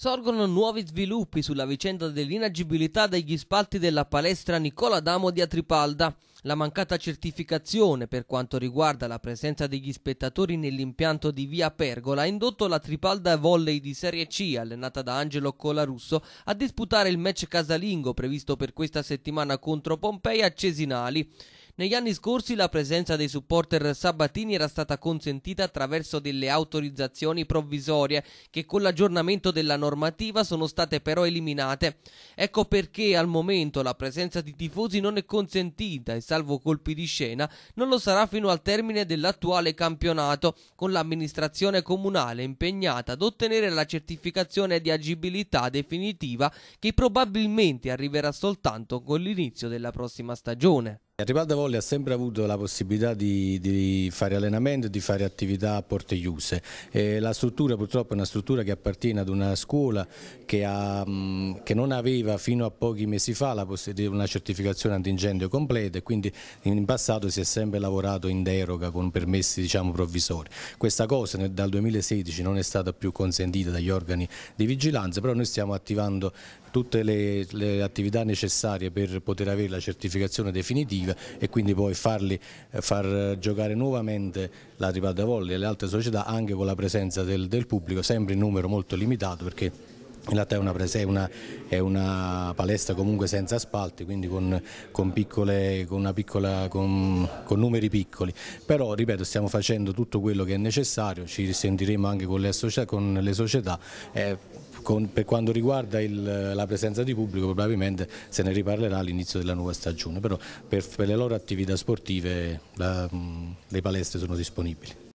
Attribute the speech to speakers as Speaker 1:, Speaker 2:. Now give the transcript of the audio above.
Speaker 1: Sorgono nuovi sviluppi sulla vicenda dell'inagibilità degli spalti della palestra Nicola Damo di Atripalda. La mancata certificazione per quanto riguarda la presenza degli spettatori nell'impianto di Via Pergola ha indotto la Tripalda Volley di Serie C, allenata da Angelo Colarusso, a disputare il match casalingo previsto per questa settimana contro Pompei a Cesinali. Negli anni scorsi la presenza dei supporter sabatini era stata consentita attraverso delle autorizzazioni provvisorie che con l'aggiornamento della normativa sono state però eliminate. Ecco perché al momento la presenza di tifosi non è consentita e salvo colpi di scena non lo sarà fino al termine dell'attuale campionato con l'amministrazione comunale impegnata ad ottenere la certificazione di agibilità definitiva che probabilmente arriverà soltanto con l'inizio della
Speaker 2: prossima stagione. Ribalda Volli ha sempre avuto la possibilità di, di fare allenamento e di fare attività a porte chiuse. E la struttura purtroppo è una struttura che appartiene ad una scuola che, ha, mm, che non aveva fino a pochi mesi fa una certificazione antincendio completa e quindi in passato si è sempre lavorato in deroga con permessi diciamo, provvisori. Questa cosa dal 2016 non è stata più consentita dagli organi di vigilanza, però noi stiamo attivando tutte le, le attività necessarie per poter avere la certificazione definitiva Siviglia e quindi poi farli, eh, far giocare nuovamente la Tripada Volley e le altre società anche con la presenza del, del pubblico, sempre in numero molto limitato perché in realtà è una, è, una, è una, palestra comunque senza spalti, quindi con, con, piccole, con, piccola, con, numeri piccoli, però ripeto stiamo facendo tutto quello che è necessario, ci risentiremo anche con le, società, le società eh, con, per quanto riguarda il, la presenza di pubblico probabilmente se ne riparlerà all'inizio della nuova stagione, però per, per le loro attività sportive la, mm, le palestre sono disponibili.